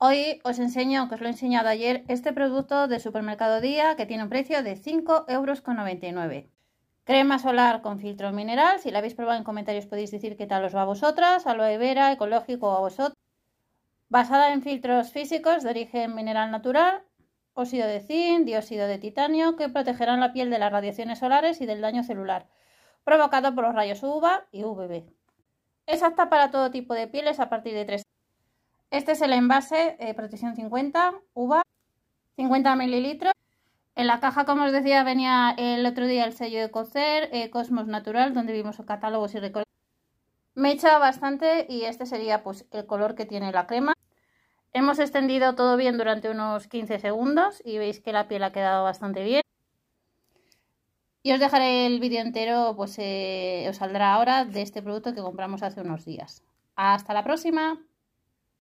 Hoy os enseño, que os lo he enseñado ayer, este producto de Supermercado Día que tiene un precio de 5,99 euros. Crema solar con filtro mineral, si la habéis probado en comentarios podéis decir qué tal os va a vosotras, aloe vera, ecológico a vosotros. Basada en filtros físicos de origen mineral natural, óxido de zinc, dióxido de titanio, que protegerán la piel de las radiaciones solares y del daño celular, provocado por los rayos UVA y UVB. Es apta para todo tipo de pieles a partir de 3 este es el envase eh, protección 50, uva, 50 mililitros. En la caja, como os decía, venía el otro día el sello de cocer, eh, Cosmos Natural, donde vimos el catálogo, y Me Me echa bastante y este sería pues el color que tiene la crema. Hemos extendido todo bien durante unos 15 segundos y veis que la piel ha quedado bastante bien. Y os dejaré el vídeo entero, pues eh, os saldrá ahora de este producto que compramos hace unos días. ¡Hasta la próxima!